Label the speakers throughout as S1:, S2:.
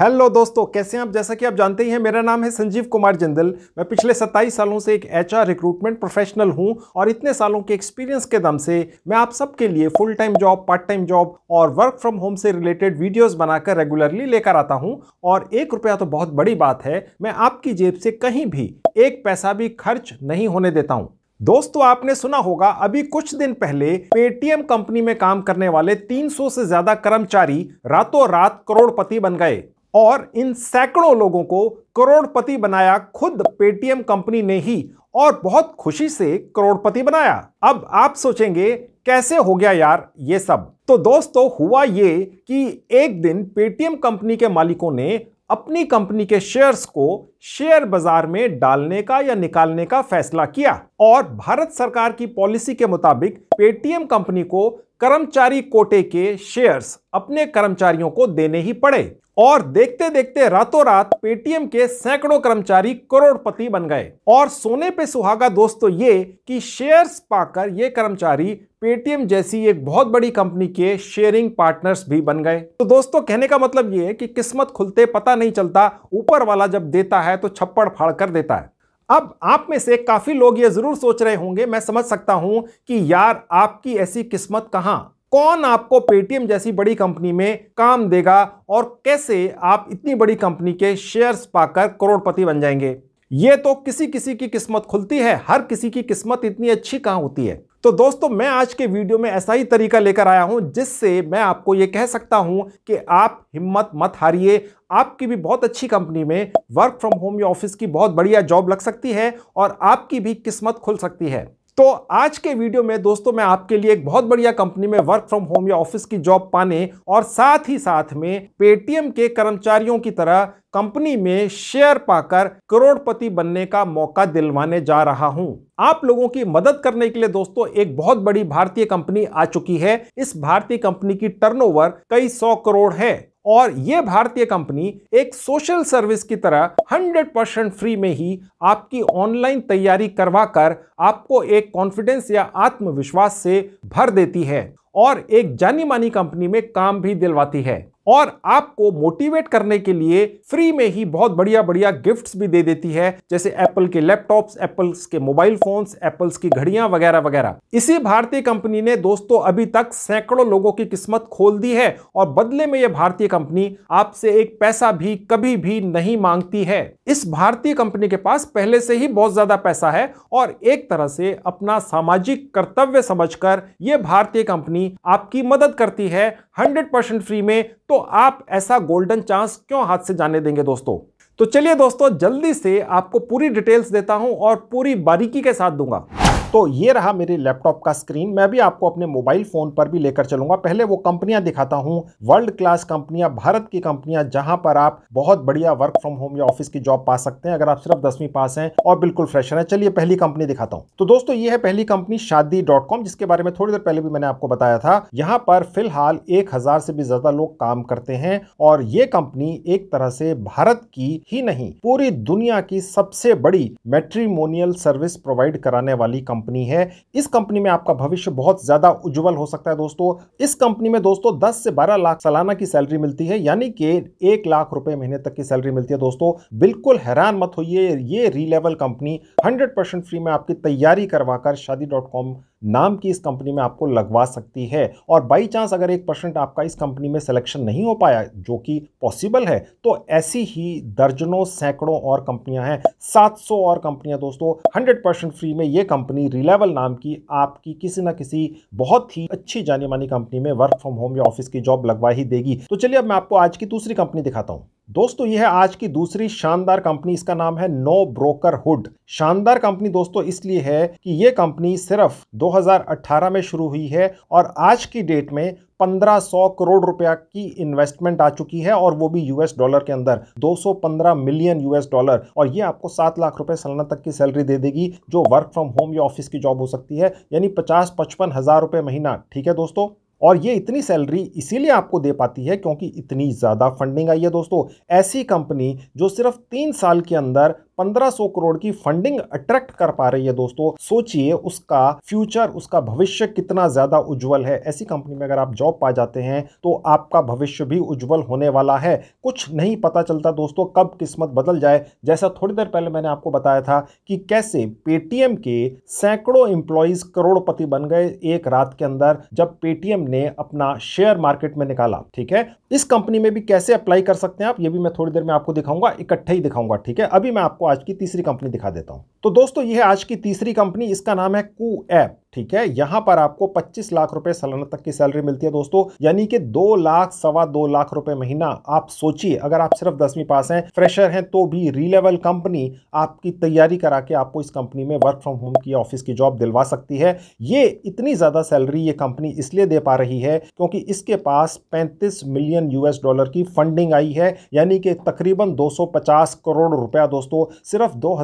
S1: Hello दोस्तों कैसे हैं आप जैसा कि आप जानते ही हैं मेरा नाम है संजीव कुमार जिंदल मैं पिछले 27 सालों से एक एच रिक्रूटमेंट प्रोफेशनल हूं और इतने सालों के एक्सपीरियंस के दम से मैं आप सबके लिए full time job part time job और वर्क फ्रॉम होम से रिलेटेड वीडियोस बनाकर रेगुलरली लेकर आता हूँ और एक रुपया तो बहुत बड़ी बात है मैं आपकी जेब से कहीं भी एक पैसा भी खर्च नहीं होने देता हूँ दोस्तों आपने सुना होगा अभी कुछ दिन पहले पेटीएम कंपनी में काम करने वाले 300 से ज्यादा कर्मचारी रातों रात करोड़पति बन गए और इन सैकड़ों लोगों को करोड़पति बनाया खुद पेटीएम कंपनी ने ही और बहुत खुशी से करोड़पति बनाया अब आप सोचेंगे कैसे हो गया यार ये सब तो दोस्तों हुआ ये कि एक दिन पेटीएम कंपनी के मालिकों ने अपनी कंपनी के शेयर्स को शेयर बाजार में डालने का या निकालने का फैसला किया और भारत सरकार की पॉलिसी के मुताबिक पेटीएम कंपनी को कर्मचारी कोटे के शेयर्स अपने कर्मचारियों को देने ही पड़े और देखते देखते रातों रात पेटीएम के सैकड़ों कर्मचारी करोड़पति बन गए और सोने पे सुहागा दोस्तों तो ये कि शेयर्स पाकर ये कर्मचारी पेटीएम जैसी एक बहुत बड़ी कंपनी के शेयरिंग पार्टनर्स भी बन गए तो दोस्तों कहने का मतलब ये है कि किस्मत खुलते पता नहीं चलता ऊपर वाला जब देता है तो छप्पड़ फाड़ कर देता है अब आप में से काफी लोग ये जरूर सोच रहे होंगे मैं समझ सकता हूं कि यार आपकी ऐसी किस्मत कहां कौन आपको पेटीएम जैसी बड़ी कंपनी में काम देगा और कैसे आप इतनी बड़ी कंपनी के शेयर्स पाकर करोड़पति बन जाएंगे ये तो किसी किसी की किस्मत खुलती है हर किसी की किस्मत इतनी अच्छी कहाँ होती है तो दोस्तों मैं आज के वीडियो में ऐसा ही तरीका लेकर आया हूं जिससे मैं आपको ये कह सकता हूं कि आप हिम्मत मत हारिए आपकी भी बहुत अच्छी कंपनी में वर्क फ्रॉम होम या ऑफिस की बहुत बढ़िया जॉब लग सकती है और आपकी भी किस्मत खुल सकती है तो आज के वीडियो में दोस्तों मैं आपके लिए एक बहुत बढ़िया कंपनी में वर्क फ्रॉम होम या ऑफिस की जॉब पाने और साथ ही साथ में पेटीएम के कर्मचारियों की तरह कंपनी में शेयर पाकर करोड़पति बनने का मौका दिलवाने जा रहा हूं आप लोगों की मदद करने के लिए दोस्तों एक बहुत बड़ी भारतीय कंपनी आ चुकी है इस भारतीय कंपनी की टर्नओवर कई सौ करोड़ है और ये भारतीय कंपनी एक सोशल सर्विस की तरह 100 परसेंट फ्री में ही आपकी ऑनलाइन तैयारी करवाकर आपको एक कॉन्फिडेंस या आत्मविश्वास से भर देती है और एक जानी मानी कंपनी में काम भी दिलवाती है और आपको मोटिवेट करने के लिए फ्री में ही बहुत बढ़िया बढ़िया गिफ्ट्स भी दे देती है जैसे एप्पल के लैपटॉप्स एप्पल्स के मोबाइल फोन्स एप्पल्स की घड़ियां वगैरह वगैरह इसी भारतीय कंपनी ने दोस्तों अभी तक सैकड़ों लोगों की किस्मत खोल दी है और बदले में यह भारतीय कंपनी आपसे एक पैसा भी कभी भी नहीं मांगती है इस भारतीय कंपनी के पास पहले से ही बहुत ज्यादा पैसा है और एक तरह से अपना सामाजिक कर्तव्य समझकर यह भारतीय कंपनी आपकी मदद करती है 100 परसेंट फ्री में तो आप ऐसा गोल्डन चांस क्यों हाथ से जाने देंगे दोस्तों तो चलिए दोस्तों जल्दी से आपको पूरी डिटेल्स देता हूं और पूरी बारीकी के साथ दूंगा तो ये रहा मेरे लैपटॉप का स्क्रीन मैं भी आपको अपने मोबाइल फ़ोन पर भी लेकर चलूंगा पहले वो कंपनियां दिखाता हूँ वर्ल्ड क्लास कंपनियां भारत की कंपनियां जहां पर आप बहुत बढ़िया वर्क फ्रॉम होम या ऑफिस की जॉब पा सकते हैं अगर आप सिर्फ दसवीं पास हैं और बिल्कुल फ्रेशर है चलिए पहली कंपनी दिखाता हूँ तो दोस्तों ये है पहली कंपनी शादी जिसके बारे में थोड़ी देर पहले भी मैंने आपको बताया था यहाँ पर फिलहाल एक से भी ज़्यादा लोग काम करते हैं और ये कंपनी एक तरह से भारत की ही नहीं पूरी दुनिया की सबसे बड़ी मेट्रीमोनियल सर्विस प्रोवाइड कराने वाली कंपनी कंपनी है इस कंपनी में आपका भविष्य बहुत ज्यादा उज्जवल हो सकता है दोस्तों इस कंपनी में दोस्तों दस से बारह लाख सालाना की सैलरी मिलती है यानी कि एक लाख रुपए महीने तक की सैलरी मिलती है दोस्तों बिल्कुल हैरान मत होइए ये Relevel company hundred percent free में आपकी तैयारी करवाकर शादी डॉट कॉम नाम की इस कंपनी में आपको लगवा सकती है और बाई चांस अगर एक परसेंट आपका इस कंपनी में सिलेक्शन नहीं हो पाया जो कि पॉसिबल है तो ऐसी ही दर्जनों सैकड़ों और कंपनियां हैं 700 और कंपनियां दोस्तों 100 परसेंट फ्री में ये कंपनी रिलेवल नाम की आपकी किसी ना किसी बहुत ही अच्छी जानी मानी कंपनी में वर्क फ्रॉम होम या ऑफिस की जॉब लगवा ही देगी तो चलिए अब मैं आपको आज की दूसरी कंपनी दिखाता हूँ दोस्तों यह आज की दूसरी शानदार कंपनी इसका नाम है नो ब्रोकर हुड शानदार कंपनी दोस्तों इसलिए है कि यह कंपनी सिर्फ 2018 में शुरू हुई है और आज की डेट में 1500 करोड़ रुपया की इन्वेस्टमेंट आ चुकी है और वो भी यूएस डॉलर के अंदर 215 मिलियन यूएस डॉलर और ये आपको सात लाख रुपए सालाना तक की सैलरी दे देगी जो वर्क फ्रॉम होम या ऑफिस की जॉब हो सकती है यानी पचास पचपन हजार रुपये महीना ठीक है दोस्तों और ये इतनी सैलरी इसीलिए आपको दे पाती है क्योंकि इतनी ज़्यादा फंडिंग आई है दोस्तों ऐसी कंपनी जो सिर्फ तीन साल के अंदर 1500 करोड़ की फंडिंग अट्रैक्ट कर पा रही है दोस्तों सोचिए उसका फ्यूचर उसका भविष्य कितना ज्यादा उज्जवल है ऐसी कंपनी में अगर आप जॉब पा जाते हैं तो आपका भविष्य भी उज्जवल होने वाला है कुछ नहीं पता चलता दोस्तों कब किस्मत बदल जाए जैसा थोड़ी देर पहले मैंने आपको बताया था कि कैसे पेटीएम के सैकड़ों इंप्लॉइज करोड़पति बन गए एक रात के अंदर जब पेटीएम ने अपना शेयर मार्केट में निकाला ठीक है इस कंपनी में भी कैसे अप्लाई कर सकते हैं आप ये भी मैं थोड़ी देर में आपको दिखाऊंगा इकट्ठे ही दिखाऊंगा ठीक है अभी मैं आपको आपको आज की तीसरी कंपनी दिखा देता हूँ तो दोस्तों यह आज की तीसरी कंपनी इसका नाम है कू ऐप ठीक है यहां पर आपको 25 लाख रुपए सालाना तक की सैलरी मिलती है दोस्तों यानी कि दो लाख सवा दो लाख रुपए महीना आप सोचिए अगर आप सिर्फ दसवीं पास हैं फ्रेशर हैं तो भी रीलेवल कंपनी आपकी तैयारी करा के आपको इस कंपनी में वर्क फ्रॉम होम की ऑफिस की जॉब दिलवा सकती है ये इतनी ज़्यादा सैलरी ये कंपनी इसलिए दे पा रही है क्योंकि इसके पास पैंतीस मिलियन यूएस डॉलर की फंडिंग आई है यानी कि तकरीबन दो करोड़ रुपया दोस्तों सिर्फ दो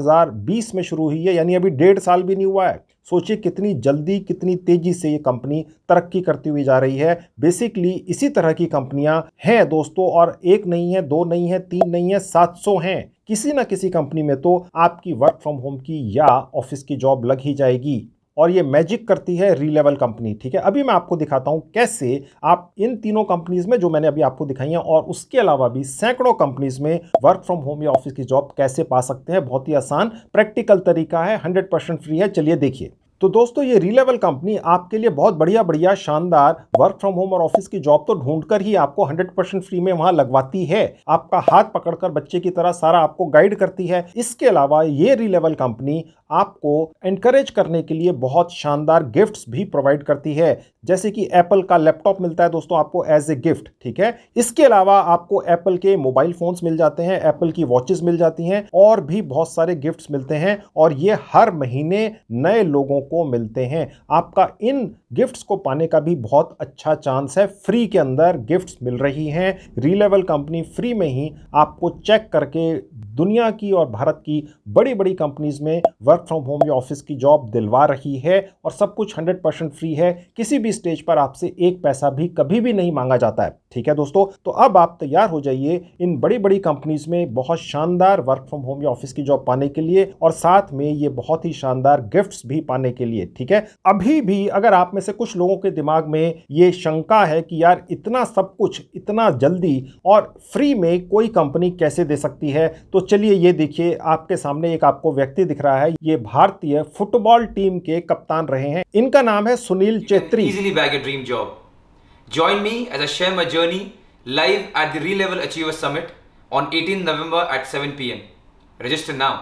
S1: में शुरू हुई है यानी अभी डेढ़ साल भी नहीं हुआ है सोचिए कितनी जल्दी कितनी तेज़ी से ये कंपनी तरक्की करती हुई जा रही है बेसिकली इसी तरह की कंपनियां हैं दोस्तों और एक नहीं है दो नहीं है तीन नहीं है सात सौ है किसी ना किसी कंपनी में तो आपकी वर्क फ्रॉम होम की या ऑफिस की जॉब लग ही जाएगी और ये मैजिक करती है रीलेवल कंपनी ठीक है अभी मैं आपको दिखाता हूँ कैसे आप इन तीनों कंपनीज में जो मैंने अभी आपको दिखाई हैं और उसके अलावा भी सैकड़ों कंपनीज में वर्क फ्रॉम होम या ऑफिस की जॉब कैसे पा सकते हैं बहुत ही आसान प्रैक्टिकल तरीका है हंड्रेड परसेंट फ्री है चलिए देखिए तो दोस्तों ये रीलेवल कंपनी आपके लिए बहुत बढ़िया बढ़िया शानदार वर्क फ्रॉम होम और ऑफिस की जॉब तो ढूंढकर ही आपको 100 परसेंट फ्री में वहां लगवाती है आपका हाथ पकड़कर बच्चे की तरह सारा आपको गाइड करती है इसके अलावा ये रीलेवल कंपनी आपको एनकरेज करने के लिए बहुत शानदार गिफ्ट्स भी प्रोवाइड करती है जैसे कि एप्पल का लैपटॉप मिलता है दोस्तों आपको एज ए गिफ्ट ठीक है इसके अलावा आपको एप्पल के मोबाइल फोन्स मिल जाते हैं एप्पल की वॉचेस मिल जाती हैं और भी बहुत सारे गिफ्ट्स मिलते हैं और ये हर महीने नए लोगों को मिलते हैं आपका इन गिफ्ट्स को पाने का भी बहुत अच्छा चांस है फ्री के अंदर गिफ्ट्स मिल रही हैं रीलेवल कंपनी फ्री में ही आपको चेक करके दुनिया की और भारत की बड़ी बड़ी कंपनीज़ में वर्क फ्रॉम होम या ऑफिस की जॉब दिलवा रही है और सब कुछ 100 परसेंट फ्री है किसी भी स्टेज पर आपसे एक पैसा भी कभी भी नहीं मांगा जाता है ठीक है दोस्तों तो अब आप तैयार हो जाइए इन बड़ी बड़ी कंपनीज में बहुत शानदार वर्क फ्रॉम होम या ऑफिस की जॉब पाने के लिए और साथ में ये बहुत ही शानदार गिफ्ट्स भी पाने के लिए ठीक है अभी भी अगर आप में से कुछ लोगों के दिमाग में ये शंका है कि यार इतना सब कुछ इतना जल्दी और फ्री में कोई कंपनी कैसे दे सकती है तो चलिए ये देखिए आपके सामने एक आपको व्यक्ति दिख रहा है ये भारतीय फुटबॉल टीम के कप्तान रहे हैं इनका नाम है Sunil Chhetri dream job Join me as I share my journey live at the Relevel achiever Summit on 18 November at 7 pm. Register now.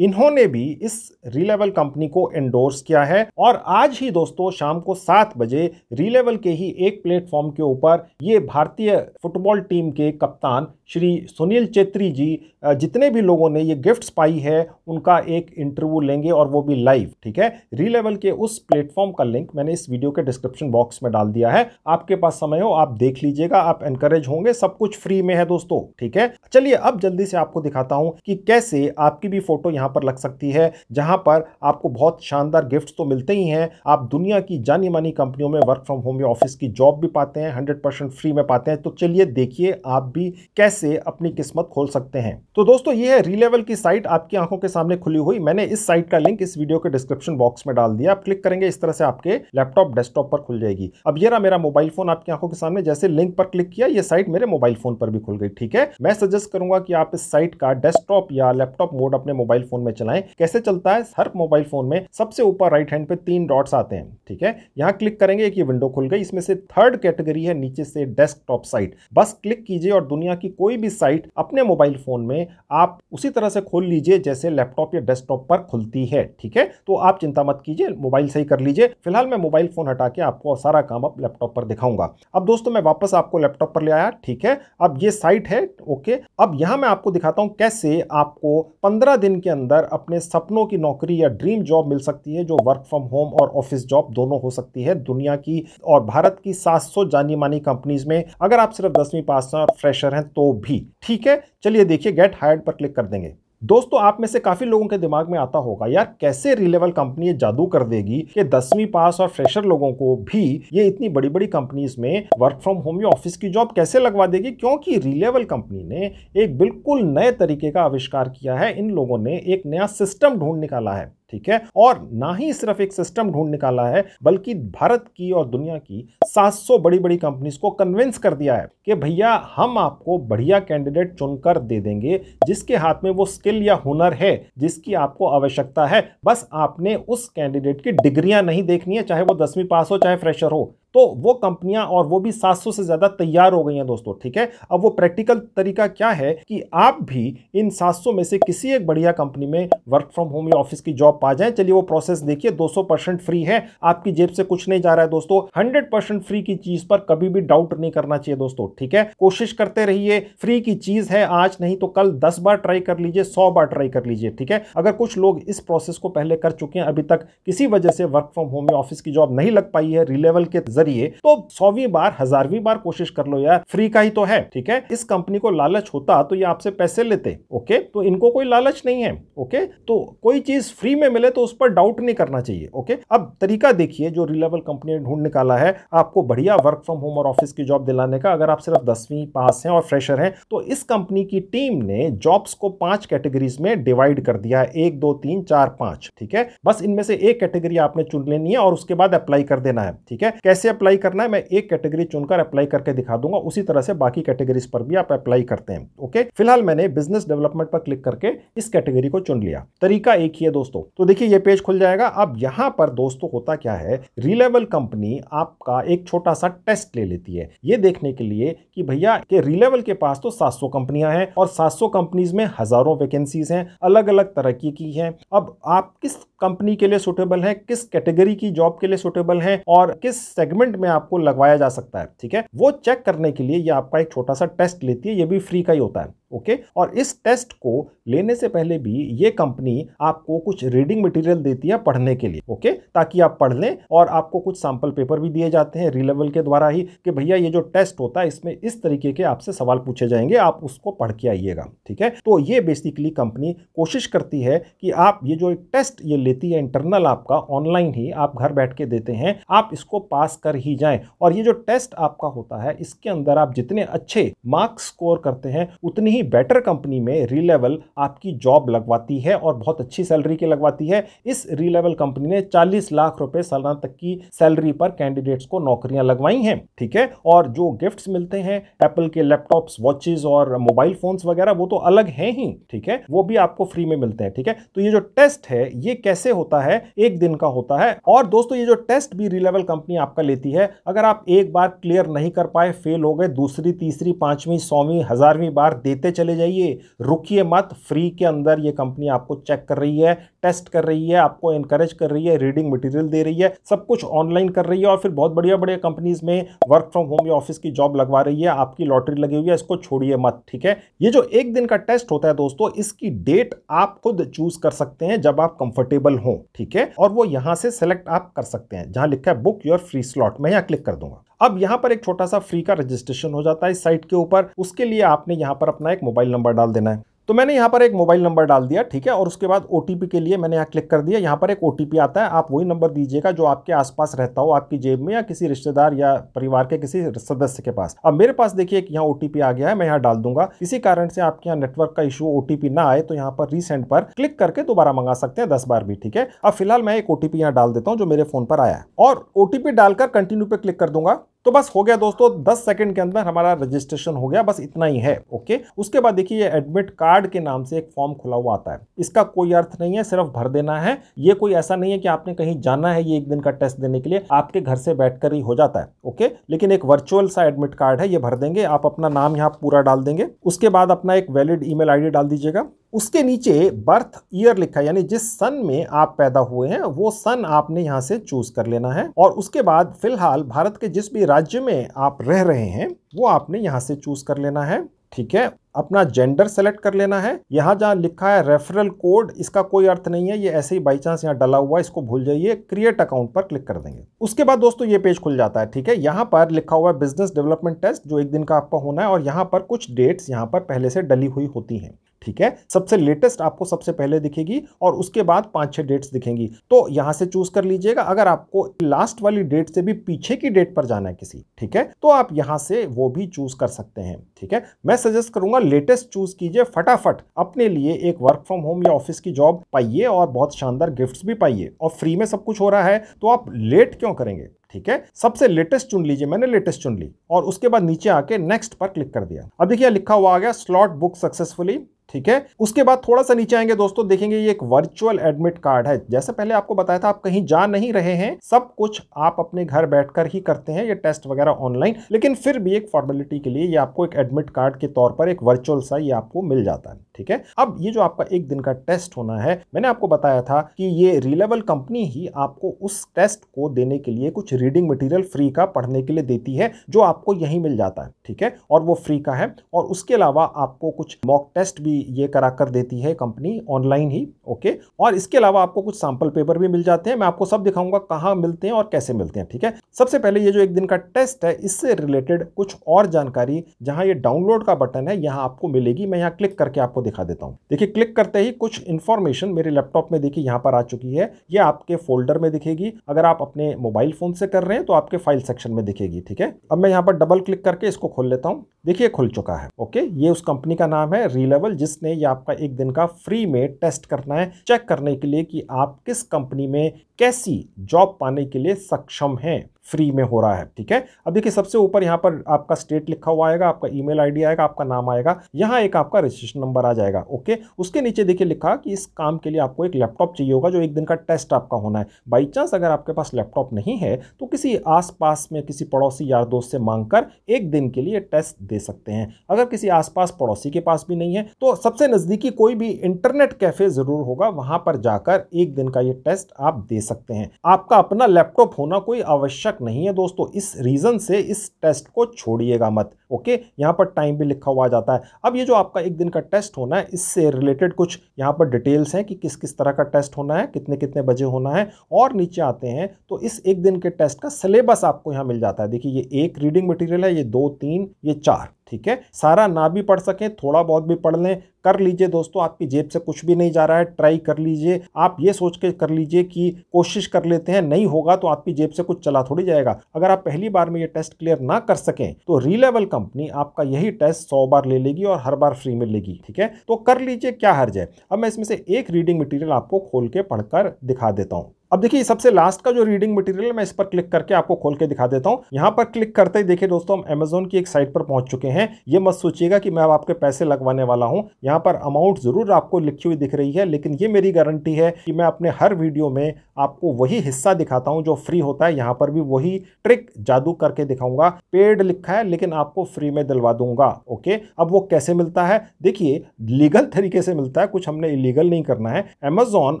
S1: इन्होंने भी इस रीलेवल कंपनी को एंडोर्स किया है और आज ही दोस्तों शाम को सात बजे रीलेवल के ही एक प्लेटफॉर्म के ऊपर ये भारतीय फुटबॉल टीम के कप्तान श्री सुनील चेत्री जी जितने भी लोगों ने ये गिफ्ट्स पाई है उनका एक इंटरव्यू लेंगे और वो भी लाइव ठीक है रीलेवल के उस प्लेटफॉर्म का लिंक मैंने इस वीडियो के डिस्क्रिप्शन बॉक्स में डाल दिया है आपके पास समय हो आप देख लीजिएगा आप एनकरेज होंगे सब कुछ फ्री में है दोस्तों ठीक है चलिए अब जल्दी से आपको दिखाता हूँ कि कैसे आपकी भी फोटो यहाँ पर लग सकती है जहाँ पर आपको बहुत शानदार गिफ्ट तो मिलते ही हैं आप दुनिया की जानी मानी कंपनियों में वर्क फ्रॉम होम या ऑफिस की जॉब भी पाते हैं हंड्रेड फ्री में पाते हैं तो चलिए देखिए आप भी कैसे अपनी किस्मत खोल सकते हैं तो दोस्तों ये है रीलेवल की साइट आपकी आंखों के सामने खुली हुई मैंने इस साइट का लिंक इस वीडियो के डिस्क्रिप्शन बॉक्स में डाल दिया आप क्लिक करेंगे इस तरह से आपके लैपटॉप डेस्कटॉप पर खुल जाएगी अब ये रहा मेरा मोबाइल फोन आपकी आंखों के सामने जैसे लिंक पर क्लिक किया ये साइट मेरे मोबाइल फोन पर भी खुल गई ठीक है मैं सजेस्ट करूंगा कि आप इस साइट का डेस्कटॉप या लैपटॉप मोड अपने मोबाइल फोन में चलाएं कैसे चलता है हर मोबाइल फोन में सबसे ऊपर राइट हैंड पे तीन डॉट्स आते हैं ठीक है यहाँ क्लिक करेंगे एक ये विंडो खुल गई इसमें से थर्ड कैटेगरी है नीचे से डेस्कटॉप साइट बस क्लिक कीजिए और दुनिया की कोई भी साइट अपने मोबाइल फोन में में आप उसी तरह से खोल लीजिए जैसे लैपटॉप या डेस्कटॉप पर खुलती है ठीक है तो आप चिंता मत कीजिए मोबाइल से ही कर लीजिए फिलहाल मैं मोबाइल फ़ोन हटा के आपको सारा काम अब लैपटॉप पर दिखाऊंगा अब दोस्तों मैं वापस आपको लैपटॉप पर ले आया ठीक है अब ये साइट है ओके अब यहां मैं आपको दिखाता हूं कैसे आपको पंद्रह दिन के अंदर अपने सपनों की नौकरी या ड्रीम जॉब मिल सकती है जो वर्क फ्रॉम होम और ऑफिस जॉब दोनों हो सकती है दुनिया की और भारत की सात जानी मानी कंपनीज में अगर आप सिर्फ दसवीं पास और फ्रेशर हैं तो भी ठीक है चलिए देखिए गेट गेट हायर्ड पर क्लिक कर देंगे दोस्तों आप में से काफी लोगों के दिमाग में आता होगा यार कैसे रिलेवल कंपनी जादू कर देगी कि दसवीं पास और फ्रेशर लोगों को भी ये इतनी बड़ी बड़ी कंपनीज में वर्क फ्रॉम होम या ऑफिस की जॉब कैसे लगवा देगी क्योंकि रिलेवल कंपनी ने एक बिल्कुल नए तरीके का आविष्कार किया है इन लोगों ने एक नया सिस्टम ढूंढ निकाला है ठीक है और ना ही सिर्फ एक सिस्टम ढूंढ निकाला है बल्कि भारत की और दुनिया की 700 बड़ी बड़ी कंपनीज को कन्विंस कर दिया है कि भैया हम आपको बढ़िया कैंडिडेट चुनकर दे देंगे जिसके हाथ में वो स्किल या हुनर है जिसकी आपको आवश्यकता है बस आपने उस कैंडिडेट की डिग्रियां नहीं देखनी है चाहे वो दसवीं पास हो चाहे फ्रेशर हो तो वो कंपनियां और वो भी 700 से ज़्यादा तैयार हो गई हैं दोस्तों ठीक है अब वो प्रैक्टिकल तरीका क्या है कि आप भी इन 700 में से किसी एक बढ़िया कंपनी में वर्क फ्रॉम होम या ऑफिस की जॉब पा जाए चलिए वो प्रोसेस देखिए 200 परसेंट फ्री है आपकी जेब से कुछ नहीं जा रहा है दोस्तों हंड्रेड परसेंट फ्री की चीज़ पर कभी भी डाउट नहीं करना चाहिए दोस्तों ठीक है कोशिश करते रहिए फ्री की चीज़ है आज नहीं तो कल दस बार ट्राई कर लीजिए सौ बार ट्राई कर लीजिए ठीक है अगर कुछ लोग इस प्रोसेस को पहले कर चुके हैं अभी तक किसी वजह से वर्क फ्रॉम होम या ऑफिस की जॉब नहीं लग पाई है रिलेवल के नजरिए तो सौवीं बार हजारवीं बार कोशिश कर लो यार फ्री का ही तो है ठीक है इस कंपनी को लालच होता तो ये आपसे पैसे लेते ओके तो इनको कोई लालच नहीं है ओके तो कोई चीज फ्री में मिले तो उस पर डाउट नहीं करना चाहिए ओके अब तरीका देखिए जो रिलेवल कंपनी ने ढूंढ निकाला है आपको बढ़िया वर्क फ्रॉम होम और ऑफिस की जॉब दिलाने का अगर आप सिर्फ दसवीं पास हैं और फ्रेशर हैं तो इस कंपनी की टीम ने जॉब्स को पांच कैटेगरीज में डिवाइड कर दिया है एक दो तीन चार पांच ठीक है बस इनमें से एक कैटेगरी आपने चुन लेनी है और उसके बाद अप्लाई कर देना है ठीक है कैसे अप्लाई करना है मैं एक कैटेगरी चुनकर अप्लाई करके दिखा दूंगा उसी तरह से बाकी कैटेगरीज पर भी आप अप्लाई करते हैं ओके फिलहाल मैंने बिजनेस डेवलपमेंट पर क्लिक करके इस कैटेगरी को चुन लिया तरीका एक ही है दोस्तों तो देखिए ये पेज खुल जाएगा अब यहाँ पर दोस्तों होता क्या है रिलेवल कंपनी आपका एक छोटा सा टेस्ट ले लेती है ये देखने के लिए कि भैया के रिलेवल के पास तो सात कंपनियां हैं और सात कंपनीज में हजारों वैकेंसीज हैं अलग अलग तरह की की हैं अब आप किस कंपनी के लिए सुटेबल है किस कैटेगरी की जॉब के लिए सुटेबल है और किस सेगमेंट सेगमेंट में आपको लगवाया जा सकता है ठीक है वो चेक करने के लिए ये आपका एक छोटा सा टेस्ट लेती है ये भी फ्री का ही होता है ओके और इस टेस्ट को लेने से पहले भी ये कंपनी आपको कुछ रीडिंग मटेरियल देती है पढ़ने के लिए ओके ताकि आप पढ़ लें और आपको कुछ सैंपल पेपर भी दिए जाते हैं लेवल के द्वारा ही कि भैया ये जो टेस्ट होता है इसमें इस तरीके के आपसे सवाल पूछे जाएंगे आप उसको पढ़ के आइएगा ठीक है तो ये बेसिकली कंपनी कोशिश करती है कि आप ये जो टेस्ट ये लेती है इंटरनल आपका ऑनलाइन ही आप घर बैठ के देते हैं आप इसको पास कर ही जाएं और ये जो टेस्ट आपका होता है इसके अंदर आप जितने अच्छे मार्क्स स्कोर करते हैं उतनी ही किसी बेटर कंपनी में री लेवल आपकी जॉब लगवाती है और बहुत अच्छी सैलरी की लगवाती है इस री लेवल कंपनी ने 40 लाख रुपए सालाना तक की सैलरी पर कैंडिडेट्स को नौकरियां लगवाई हैं ठीक है और जो गिफ्ट्स मिलते हैं एप्पल के लैपटॉप्स वॉचेज और मोबाइल फोन्स वगैरह वो तो अलग हैं ही ठीक है वो भी आपको फ्री में मिलते हैं ठीक है तो ये जो टेस्ट है ये कैसे होता है एक दिन का होता है और दोस्तों ये जो टेस्ट भी रीलेवल कंपनी आपका लेती है अगर आप एक बार क्लियर नहीं कर पाए फेल हो गए दूसरी तीसरी पांचवी सौवीं हजारवीं बार देते चले जाइए रुकिए मत फ्री के अंदर ये कंपनी आपको चेक कर रही है टेस्ट कर रही है आपको इनकरेज कर रही है रीडिंग मटेरियल दे रही है सब कुछ ऑनलाइन कर रही है और फिर बहुत बढ़िया बढ़िया कंपनीज में वर्क फ्रॉम होम या ऑफिस की जॉब लगवा रही है आपकी लॉटरी लगी हुई है इसको छोड़िए मत ठीक है ये जो एक दिन का टेस्ट होता है दोस्तों इसकी डेट आप खुद चूज कर सकते हैं जब आप कंफर्टेबल हो ठीक है और वो यहां से सेलेक्ट आप कर सकते हैं जहां लिखा है बुक योर फ्री स्लॉट मैं यहां क्लिक कर दूंगा अब यहाँ पर एक छोटा सा फ्री का रजिस्ट्रेशन हो जाता है इस साइट के ऊपर उसके लिए आपने यहाँ पर अपना एक मोबाइल नंबर डाल देना है तो मैंने यहाँ पर एक मोबाइल नंबर डाल दिया ठीक है और उसके बाद ओ के लिए मैंने यहाँ क्लिक कर दिया यहाँ पर एक ओ आता है आप वही नंबर दीजिएगा जो आपके आसपास रहता हो आपकी जेब में या किसी रिश्तेदार या परिवार के किसी सदस्य के पास अब मेरे पास देखिए एक यहाँ ओ आ गया है मैं यहाँ डाल दूंगा इसी कारण से आपके यहाँ नेटवर्क का इशू ओ ना आए तो यहाँ पर रिसेंट पर क्लिक करके दोबारा मंगा सकते हैं दस बार भी ठीक है अब फिलहाल मैं एक ओ टी डाल देता हूँ जो मेरे फोन पर आया और ओ डालकर कंटिन्यू पर क्लिक कर दूंगा तो बस हो गया दोस्तों दस सेकंड के अंदर हमारा रजिस्ट्रेशन हो गया बस इतना ही है ओके उसके बाद देखिए ये एडमिट कार्ड के नाम से एक फॉर्म खुला हुआ आता है इसका कोई अर्थ नहीं है सिर्फ भर देना है ये कोई ऐसा नहीं है कि आपने कहीं जाना है ये एक दिन का टेस्ट देने के लिए आपके घर से बैठकर ही हो जाता है ओके लेकिन एक वर्चुअल सा एडमिट कार्ड है ये भर देंगे आप अपना नाम यहाँ पूरा डाल देंगे उसके बाद अपना एक वैलिड ई मेल डाल दीजिएगा उसके नीचे बर्थ ईयर लिखा है यानी जिस सन में आप पैदा हुए हैं वो सन आपने यहाँ से चूज कर लेना है और उसके बाद फिलहाल भारत के जिस भी राज्य में आप रह रहे हैं वो आपने यहाँ से चूज कर लेना है ठीक है अपना जेंडर सेलेक्ट कर लेना है यहाँ जहाँ लिखा है रेफरल कोड इसका कोई अर्थ नहीं है ये ऐसे ही बाई चांस यहाँ डला हुआ है इसको भूल जाइए क्रिएट अकाउंट पर क्लिक कर देंगे उसके बाद दोस्तों ये पेज खुल जाता है ठीक है यहाँ पर लिखा हुआ है बिजनेस डेवलपमेंट टेस्ट जो एक दिन का आपका होना है और यहाँ पर कुछ डेट्स यहाँ पर पहले से डली हुई होती हैं ठीक है सबसे लेटेस्ट आपको सबसे पहले दिखेगी और उसके बाद पांच छह डेट्स दिखेंगी तो यहाँ से चूज कर लीजिएगा अगर आपको लास्ट वाली डेट से भी पीछे की डेट पर जाना है किसी ठीक है तो आप यहां से वो भी चूज कर सकते हैं ठीक है मैं सजेस्ट करूंगा लेटेस्ट चूज कीजिए फटाफट अपने लिए एक वर्क फ्रॉम होम या ऑफिस की जॉब पाइए और बहुत शानदार गिफ्ट भी पाइए और फ्री में सब कुछ हो रहा है तो आप लेट क्यों करेंगे ठीक है सबसे लेटेस्ट चुन लीजिए मैंने लेटेस्ट चुन ली और उसके बाद नीचे आके नेक्स्ट पर क्लिक कर दिया अब देखिए लिखा हुआ आ गया स्लॉट बुक सक्सेसफुली ठीक है उसके बाद थोड़ा सा नीचे आएंगे दोस्तों देखेंगे ये एक वर्चुअल एडमिट कार्ड है जैसे पहले आपको बताया था आप कहीं जा नहीं रहे हैं सब कुछ आप अपने घर बैठकर ही करते हैं ये टेस्ट वगैरह ऑनलाइन लेकिन फिर भी एक फॉर्मेलिटी के लिए ये आपको एक एडमिट कार्ड के तौर पर एक वर्चुअल सा ये आपको मिल जाता है ठीक है अब ये जो आपका एक दिन का टेस्ट होना है मैंने आपको बताया था कि ये रिलेवल कंपनी ही आपको उस टेस्ट को देने के लिए कुछ रीडिंग मटीरियल फ्री का पढ़ने के लिए देती है जो आपको यही मिल जाता है ठीक है और वो फ्री का है और उसके अलावा आपको कुछ मॉक टेस्ट भी ये करा कर देती है कंपनी ऑनलाइन ही ओके और इसके अलावा आपको कुछ सैंपल पेपर भी मिल जाते हैं मैं आपको सब दिखाऊंगा कहाँ मिलते हैं और कैसे मिलते हैं ठीक है सबसे पहले ये जो एक दिन का टेस्ट है इससे रिलेटेड कुछ और जानकारी जहाँ ये डाउनलोड का बटन है यहाँ आपको मिलेगी मैं यहाँ क्लिक करके आपको दिखा देता हूँ देखिए क्लिक करते ही कुछ इन्फॉर्मेशन मेरे लैपटॉप में देखिए यहाँ पर आ चुकी है ये आपके फोल्डर में दिखेगी अगर आप अपने मोबाइल फोन से कर रहे हैं तो आपके फाइल सेक्शन में दिखेगी ठीक है अब मैं यहाँ पर डबल क्लिक करके इसको खोल लेता हूँ देखिए खुल चुका है ओके ये उस कंपनी का नाम है रीलेवल जिस ने ये आपका एक दिन का फ्री में टेस्ट करना है चेक करने के लिए कि आप किस कंपनी में कैसी जॉब पाने के लिए सक्षम हैं फ्री में हो रहा है ठीक है अब देखिए सबसे ऊपर यहाँ पर आपका स्टेट लिखा हुआ आएगा आपका ईमेल आईडी आएगा आपका नाम आएगा यहाँ एक आपका रजिस्ट्रेशन नंबर आ जाएगा ओके उसके नीचे देखिए लिखा कि इस काम के लिए आपको एक लैपटॉप चाहिए होगा जो एक दिन का टेस्ट आपका होना है बाई चांस अगर आपके पास लैपटॉप नहीं है तो किसी आस में किसी पड़ोसी यार दोस्त से मांग कर एक दिन के लिए टेस्ट दे सकते हैं अगर किसी आस पड़ोसी के पास भी नहीं है तो सबसे नज़दीकी कोई भी इंटरनेट कैफे ज़रूर होगा वहाँ पर जाकर एक दिन का ये टेस्ट आप दे सकते हैं आपका अपना लैपटॉप होना कोई आवश्यक आवश्यक नहीं है दोस्तों इस रीज़न से इस टेस्ट को छोड़िएगा मत ओके यहाँ पर टाइम भी लिखा हुआ जाता है अब ये जो आपका एक दिन का टेस्ट होना है इससे रिलेटेड कुछ यहाँ पर डिटेल्स हैं कि किस किस तरह का टेस्ट होना है कितने कितने बजे होना है और नीचे आते हैं तो इस एक दिन के टेस्ट का सिलेबस आपको यहाँ मिल जाता है देखिए ये एक रीडिंग मटीरियल है ये दो तीन ये चार ठीक है सारा ना भी पढ़ सकें थोड़ा बहुत भी पढ़ लें कर लीजिए दोस्तों आपकी जेब से कुछ भी नहीं जा रहा है ट्राई कर लीजिए आप ये सोच के कर लीजिए कि कोशिश कर लेते हैं नहीं होगा तो आपकी जेब से कुछ चला थोड़ी जाएगा अगर आप पहली बार में ये टेस्ट क्लियर ना कर सकें तो रीलेवल का कंपनी आपका यही टेस्ट सौ बार ले लेगी और हर बार फ्री में लेगी ठीक है तो कर लीजिए क्या हर्ज है अब मैं इसमें से एक रीडिंग मटेरियल आपको खोल के पढ़कर दिखा देता हूँ अब देखिए सबसे लास्ट का जो रीडिंग मटेरियल मैं इस पर क्लिक करके आपको खोल के दिखा देता हूँ यहाँ पर क्लिक करते ही देखिए दोस्तों हम अमेजोन की एक साइट पर पहुंच चुके हैं ये मत सोचिएगा कि मैं अब आपके पैसे लगवाने वाला हूँ यहाँ पर अमाउंट जरूर आपको लिखी हुई दिख रही है लेकिन ये मेरी गारंटी है कि मैं अपने हर वीडियो में आपको वही हिस्सा दिखाता हूँ जो फ्री होता है यहाँ पर भी वही ट्रिक जादू करके दिखाऊंगा पेड लिखा है लेकिन आपको फ्री में दिलवा दूंगा ओके अब वो कैसे मिलता है देखिए लीगल तरीके से मिलता है कुछ हमने इलीगल नहीं करना है अमेजोन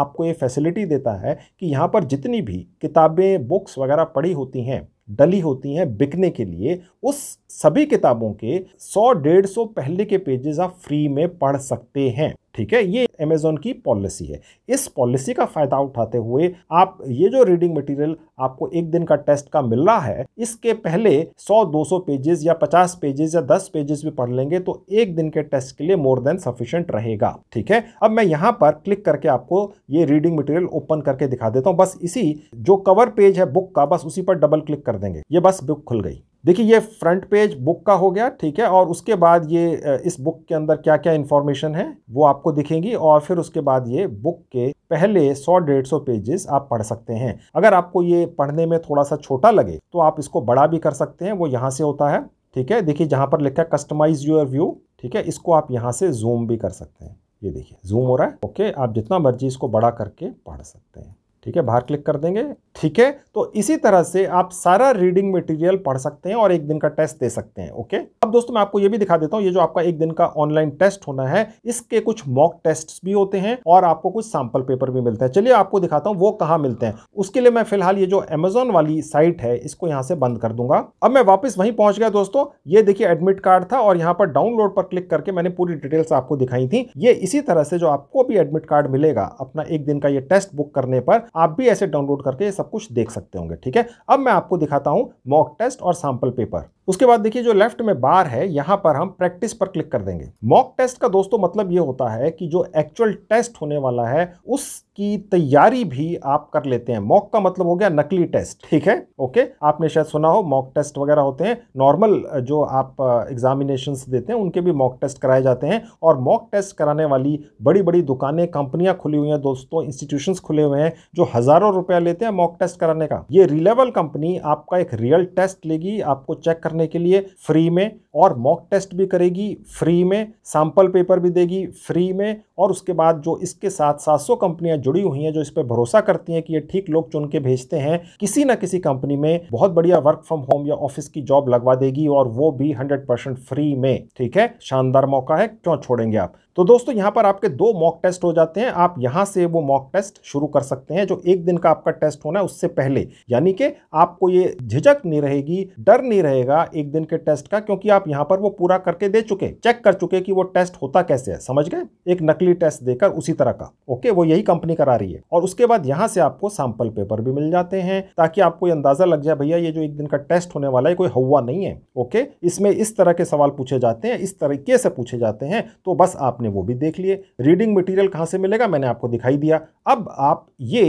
S1: आपको ये फैसिलिटी देता है कि यहाँ पर जितनी भी किताबें बुक्स वगैरह पढ़ी होती हैं डली होती हैं बिकने के लिए उस सभी किताबों के 100 डेढ़ सौ पहले के पेजेस आप फ्री में पढ़ सकते हैं ठीक है ये अमेजोन की पॉलिसी है इस पॉलिसी का फ़ायदा उठाते हुए आप ये जो रीडिंग मटेरियल आपको एक दिन का टेस्ट का मिल रहा है इसके पहले 100-200 पेजेस या 50 पेजेस या 10 पेजेस भी पढ़ लेंगे तो एक दिन के टेस्ट के लिए मोर देन सफिशियंट रहेगा ठीक है अब मैं यहां पर क्लिक करके आपको ये रीडिंग मटेरियल ओपन करके दिखा देता हूँ बस इसी जो कवर पेज है बुक का बस उसी पर डबल क्लिक कर देंगे ये बस बुक खुल गई देखिए ये फ्रंट पेज बुक का हो गया ठीक है और उसके बाद ये इस बुक के अंदर क्या क्या इन्फॉर्मेशन है वो आपको दिखेंगी और फिर उसके बाद ये बुक के पहले 100 डेढ़ सौ पेजेस आप पढ़ सकते हैं अगर आपको ये पढ़ने में थोड़ा सा छोटा लगे तो आप इसको बड़ा भी कर सकते हैं वो यहाँ से होता है ठीक है देखिए जहाँ पर लिखा है कस्टमाइज यूर व्यू ठीक है इसको आप यहाँ से जूम भी कर सकते हैं ये देखिए जूम हो रहा है ओके आप जितना मर्जी इसको बड़ा करके पढ़ सकते हैं ठीक है बाहर क्लिक कर देंगे ठीक है तो इसी तरह से आप सारा रीडिंग मटेरियल पढ़ सकते हैं और एक दिन का टेस्ट दे सकते हैं ओके अब दोस्तों मैं आपको ये भी दिखा देता हूँ ये जो आपका एक दिन का ऑनलाइन टेस्ट होना है इसके कुछ मॉक टेस्ट भी होते हैं और आपको कुछ सैम्पल पेपर भी मिलते हैं चलिए आपको दिखाता हूँ वो कहाँ मिलते हैं उसके लिए मैं फिलहाल ये जो अमेजोन वाली साइट है इसको यहाँ से बंद कर दूंगा अब मैं वापस वहीं पहुंच गया दोस्तों ये देखिए एडमिट कार्ड था और यहाँ पर डाउनलोड पर क्लिक करके मैंने पूरी डिटेल्स आपको दिखाई थी ये इसी तरह से जो आपको भी एडमिट कार्ड मिलेगा अपना एक दिन का ये टेस्ट बुक करने पर आप भी ऐसे डाउनलोड करके ये सब कुछ देख सकते होंगे ठीक है अब मैं आपको दिखाता हूँ मॉक टेस्ट और सैम्पल पेपर उसके बाद देखिए जो लेफ्ट में बार है यहां पर हम प्रैक्टिस पर क्लिक कर देंगे मॉक टेस्ट का दोस्तों मतलब ये होता है कि जो एक्चुअल टेस्ट होने वाला है उसकी तैयारी भी आप कर लेते हैं मॉक का मतलब हो गया नकली टेस्ट ठीक है ओके आपने शायद सुना हो मॉक टेस्ट वगैरह होते हैं नॉर्मल जो आप एग्जामिनेशन देते हैं उनके भी मॉक टेस्ट कराए जाते हैं और मॉक टेस्ट कराने वाली बड़ी बड़ी दुकानें कंपनियां खुली हुई हैं दोस्तों इंस्टीट्यूशन खुले हुए हैं जो हजारों रुपया लेते हैं मॉक टेस्ट कराने का ये रिलेवल कंपनी आपका एक रियल टेस्ट लेगी आपको चेक करने करने के लिए फ्री में और मॉक टेस्ट भी करेगी फ्री में सैम्पल पेपर भी देगी फ्री में और उसके बाद जो इसके साथ सात सौ कंपनियां जुड़ी हुई हैं जो इस पर भरोसा करती हैं कि ये ठीक लोग चुन के भेजते हैं किसी ना किसी कंपनी में बहुत बढ़िया वर्क फ्रॉम होम या ऑफिस की जॉब लगवा देगी और वो भी हंड्रेड परसेंट फ्री में ठीक है शानदार मौका है क्यों छोड़ेंगे आप तो दोस्तों यहां पर आपके दो मॉक टेस्ट हो जाते हैं आप यहां से वो मॉक टेस्ट शुरू कर सकते हैं जो एक दिन का आपका टेस्ट होना है उससे पहले यानी कि आपको ये झिझक नहीं रहेगी डर नहीं रहेगा एक दिन के टेस्ट का क्योंकि आप आप यहाँ पर वो पूरा करके दे चुके चेक कर चुके कि वो टेस्ट होता कैसे है समझ गए एक नकली टेस्ट देकर उसी तरह का ओके वो यही कंपनी करा रही है और उसके बाद यहाँ से आपको सैंपल पेपर भी मिल जाते हैं ताकि आपको ये अंदाजा लग जाए भैया ये जो एक दिन का टेस्ट होने वाला है कोई हवा नहीं है ओके इसमें इस तरह के सवाल पूछे जाते हैं इस तरीके से पूछे जाते हैं तो बस आपने वो भी देख लिए रीडिंग मटीरियल कहाँ से मिलेगा मैंने आपको दिखाई दिया अब आप ये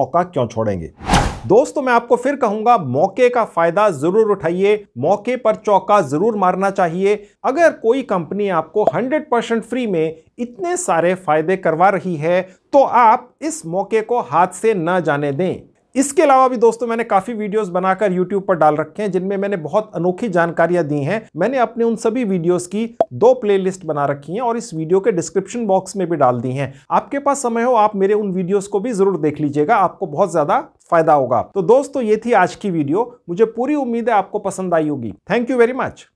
S1: मौका क्यों छोड़ेंगे दोस्तों मैं आपको फिर कहूंगा मौके का फायदा जरूर उठाइए मौके पर चौका जरूर मारना चाहिए अगर कोई कंपनी आपको 100% फ्री में इतने सारे फायदे करवा रही है तो आप इस मौके को हाथ से न जाने दें इसके अलावा भी दोस्तों मैंने काफ़ी वीडियोस बनाकर यूट्यूब पर डाल रखे हैं जिनमें मैंने बहुत अनोखी जानकारियां दी हैं मैंने अपने उन सभी वीडियोस की दो प्लेलिस्ट बना रखी हैं और इस वीडियो के डिस्क्रिप्शन बॉक्स में भी डाल दी हैं आपके पास समय हो आप मेरे उन वीडियोस को भी जरूर देख लीजिएगा आपको बहुत ज़्यादा फायदा होगा तो दोस्तों ये थी आज की वीडियो मुझे पूरी उम्मीद है आपको पसंद आई होगी थैंक यू वेरी मच